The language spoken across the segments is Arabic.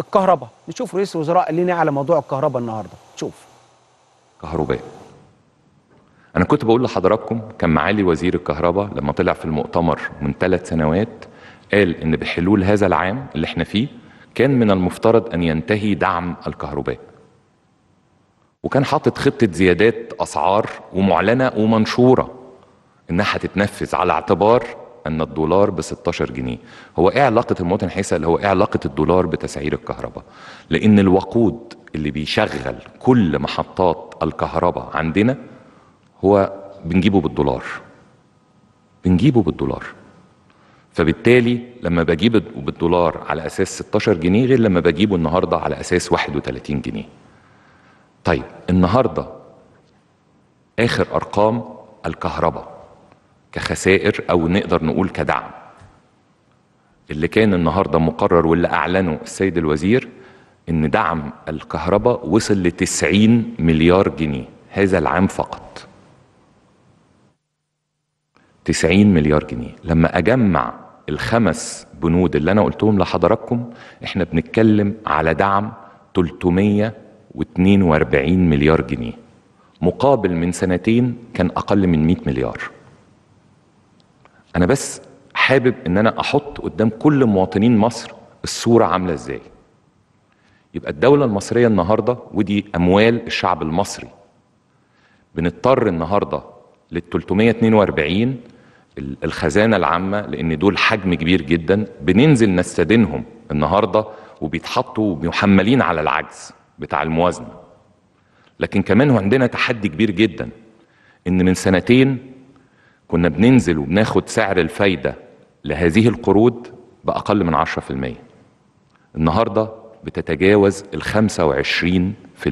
الكهرباء نشوف رئيس الوزراء قال لنا على موضوع الكهرباء النهارده شوف كهرباء انا كنت بقول لحضراتكم كان معالي وزير الكهرباء لما طلع في المؤتمر من ثلاث سنوات قال ان بحلول هذا العام اللي احنا فيه كان من المفترض ان ينتهي دعم الكهرباء وكان حاطط خطه زيادات اسعار ومعلنه ومنشوره انها هتتنفذ على اعتبار أن الدولار ب 16 جنيه هو إيه علاقة المواطن الحيسة اللي هو إيه علاقة الدولار بتسعير الكهرباء لأن الوقود اللي بيشغل كل محطات الكهرباء عندنا هو بنجيبه بالدولار بنجيبه بالدولار فبالتالي لما بجيب بالدولار على اساس 16 جنيه غير لما بجيبه النهارده على اساس 31 جنيه. طيب النهارده اخر ارقام الكهرباء كخسائر او نقدر نقول كدعم اللي كان النهارده مقرر واللي اعلنه السيد الوزير ان دعم الكهرباء وصل ل 90 مليار جنيه هذا العام فقط 90 مليار جنيه لما اجمع الخمس بنود اللي انا قلتهم لحضراتكم احنا بنتكلم على دعم 342 مليار جنيه مقابل من سنتين كان اقل من 100 مليار انا بس حابب ان انا احط قدام كل مواطنين مصر الصوره عامله ازاي يبقى الدوله المصريه النهارده ودي اموال الشعب المصري بنضطر النهارده لل 342 الخزانه العامه لان دول حجم كبير جدا بننزل نستدينهم النهارده وبيتحطوا محملين على العجز بتاع الموازنه لكن كمان عندنا تحدي كبير جدا ان من سنتين كنا بننزل وبناخد سعر الفايدة لهذه القروض بأقل من 10% النهاردة بتتجاوز ال 25%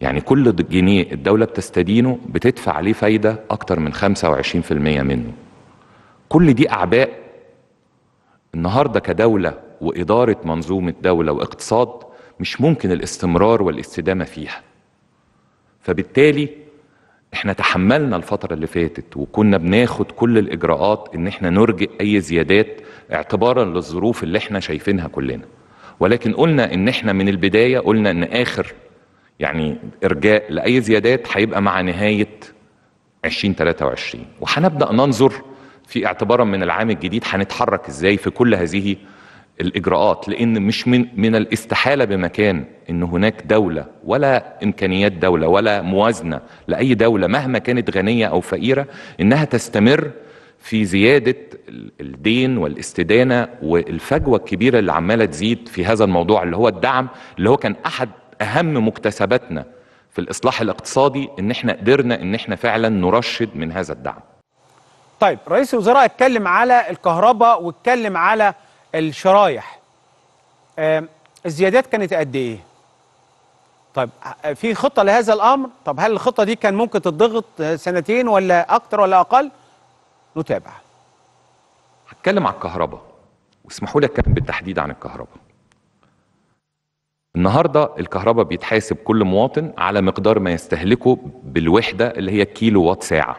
يعني كل جنيه الدولة بتستدينه بتدفع عليه فايدة أكتر من 25% منه كل دي أعباء النهاردة كدولة وإدارة منظومة دولة واقتصاد مش ممكن الاستمرار والاستدامة فيها فبالتالي احنا تحملنا الفترة اللي فاتت وكنا بناخد كل الإجراءات إن احنا نرجئ أي زيادات اعتبارا للظروف اللي احنا شايفينها كلنا ولكن قلنا إن احنا من البداية قلنا إن آخر يعني إرجاء لأي زيادات هيبقى مع نهاية 2023 وهنبدأ ننظر في اعتبارا من العام الجديد هنتحرك ازاي في كل هذه الاجراءات لان مش من من الاستحاله بمكان ان هناك دوله ولا امكانيات دوله ولا موازنه لاي دوله مهما كانت غنيه او فقيره انها تستمر في زياده الدين والاستدانه والفجوه الكبيره اللي عماله تزيد في هذا الموضوع اللي هو الدعم اللي هو كان احد اهم مكتسباتنا في الاصلاح الاقتصادي ان احنا قدرنا ان احنا فعلا نرشد من هذا الدعم. طيب رئيس الوزراء اتكلم على الكهرباء واتكلم على الشرايح الزيادات كانت قد ايه طيب في خطه لهذا الامر طب هل الخطه دي كان ممكن تتضغط سنتين ولا اكتر ولا اقل نتابع هتكلم على الكهرباء واسمحوا لي اتكلم بالتحديد عن الكهرباء النهارده الكهرباء بيتحاسب كل مواطن على مقدار ما يستهلكه بالوحده اللي هي كيلو وات ساعه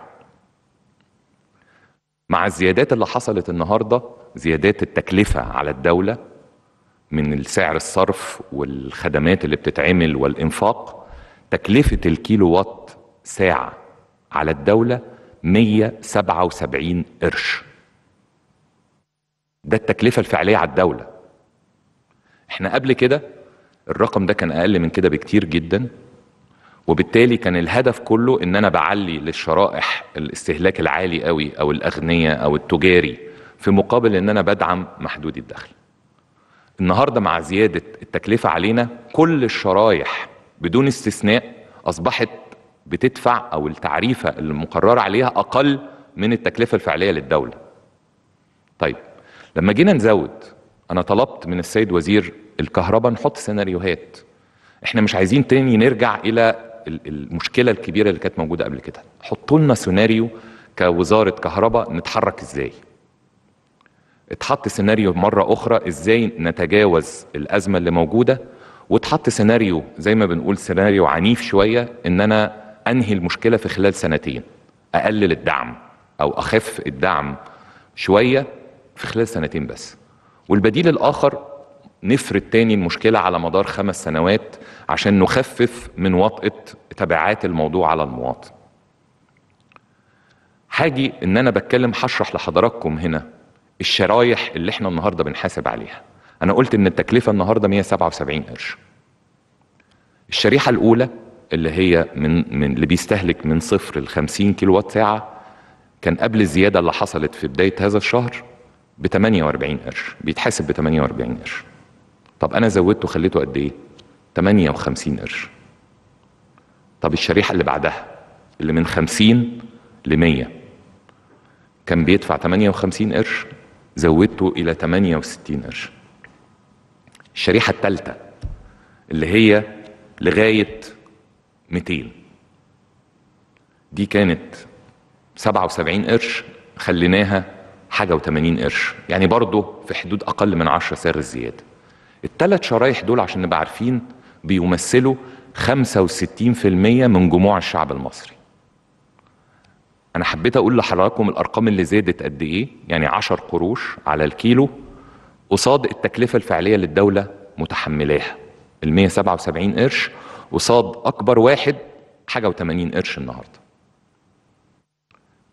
مع الزيادات اللي حصلت النهارده زيادات التكلفة على الدولة من سعر الصرف والخدمات اللي بتتعمل والإنفاق تكلفة الكيلو وات ساعة على الدولة 177 قرش ده التكلفة الفعلية على الدولة احنا قبل كده الرقم ده كان أقل من كده بكتير جدا وبالتالي كان الهدف كله ان انا بعلي للشرائح الاستهلاك العالي قوي او الاغنياء او التجاري في مقابل ان انا بدعم محدودي الدخل النهارده مع زياده التكلفه علينا كل الشرايح بدون استثناء اصبحت بتدفع او التعريفه المقرره عليها اقل من التكلفه الفعليه للدوله طيب لما جينا نزود انا طلبت من السيد وزير الكهرباء نحط سيناريوهات احنا مش عايزين تاني نرجع الى المشكله الكبيره اللي كانت موجوده قبل كده حطوا لنا سيناريو كوزاره كهرباء نتحرك ازاي اتحط سيناريو مرة أخرى إزاي نتجاوز الأزمة اللي موجودة واتحط سيناريو زي ما بنقول سيناريو عنيف شوية إن أنا أنهي المشكلة في خلال سنتين أقلل الدعم أو أخف الدعم شوية في خلال سنتين بس والبديل الآخر نفرد تاني المشكلة على مدار خمس سنوات عشان نخفف من وطئة تبعات الموضوع على المواطن حاجي ان انا بتكلم هشرح لحضراتكم هنا الشرايح اللي احنا النهارده بنحاسب عليها انا قلت ان التكلفه النهارده 177 قرش الشريحه الاولى اللي هي من من اللي بيستهلك من صفر ل 50 كيلو وات ساعه كان قبل الزياده اللي حصلت في بدايه هذا الشهر ب 48 قرش بيتحاسب ب 48 قرش طب انا زودته خليته قد ايه 58 قرش طب الشريحه اللي بعدها اللي من 50 ل 100 كان بيدفع 58 قرش زودته إلى 68 قرش الشريحة الثالثة اللي هي لغاية 200 دي كانت 77 قرش خليناها حاجة و80 قرش يعني برضه في حدود أقل من 10 سعر الزيادة الثلاث شرايح دول عشان نبقى عارفين بيمثلوا 65% من جموع الشعب المصري انا حبيت اقول لحضراتكم الارقام اللي زادت قد ايه يعني 10 قروش على الكيلو قصاد التكلفه الفعليه للدوله متحملاها ال 177 قرش قصاد اكبر واحد حاجه و80 قرش النهارده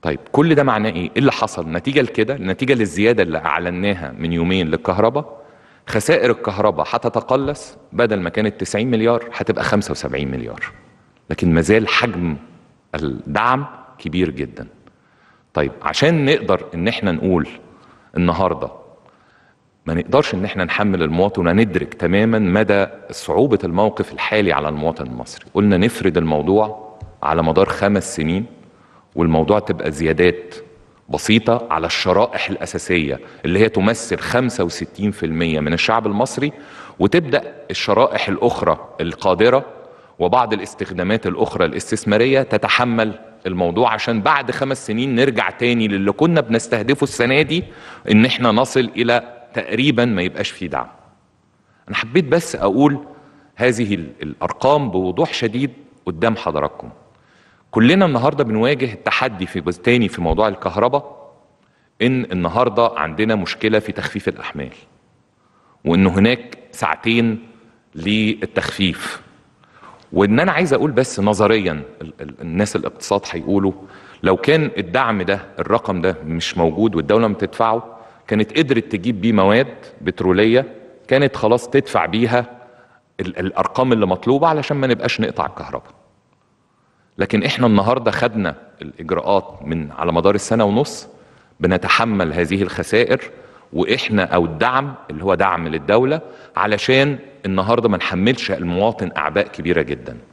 طيب كل ده معناه ايه؟ ايه اللي حصل؟ نتيجه لكده، نتيجه للزياده اللي اعلناها من يومين للكهرباء خسائر الكهرباء هتتقلص بدل ما كانت 90 مليار هتبقى 75 مليار. لكن ما زال حجم الدعم كبير جدا طيب عشان نقدر ان احنا نقول النهارده ما نقدرش ان احنا نحمل المواطن وندرك تماما مدى صعوبه الموقف الحالي على المواطن المصري قلنا نفرد الموضوع على مدار خمس سنين والموضوع تبقى زيادات بسيطة على الشرائح الأساسية اللي هي تمثل 65% من الشعب المصري وتبدأ الشرائح الأخرى القادرة وبعض الاستخدامات الأخرى الاستثمارية تتحمل الموضوع عشان بعد خمس سنين نرجع تاني للي كنا بنستهدفه السنه دي ان احنا نصل الى تقريبا ما يبقاش فيه دعم. انا حبيت بس اقول هذه الارقام بوضوح شديد قدام حضراتكم. كلنا النهارده بنواجه التحدي في تاني في موضوع الكهرباء ان النهارده عندنا مشكله في تخفيف الاحمال. وان هناك ساعتين للتخفيف وان انا عايز اقول بس نظريا الناس الاقتصاد هيقولوا لو كان الدعم ده الرقم ده مش موجود والدوله ما تدفعه كانت قدرت تجيب بيه مواد بتروليه كانت خلاص تدفع بيها الارقام اللي مطلوبه علشان ما نبقاش نقطع الكهرباء لكن احنا النهارده خدنا الاجراءات من على مدار السنه ونص بنتحمل هذه الخسائر واحنا او الدعم اللي هو دعم للدوله علشان النهارده ما نحملش المواطن اعباء كبيره جدا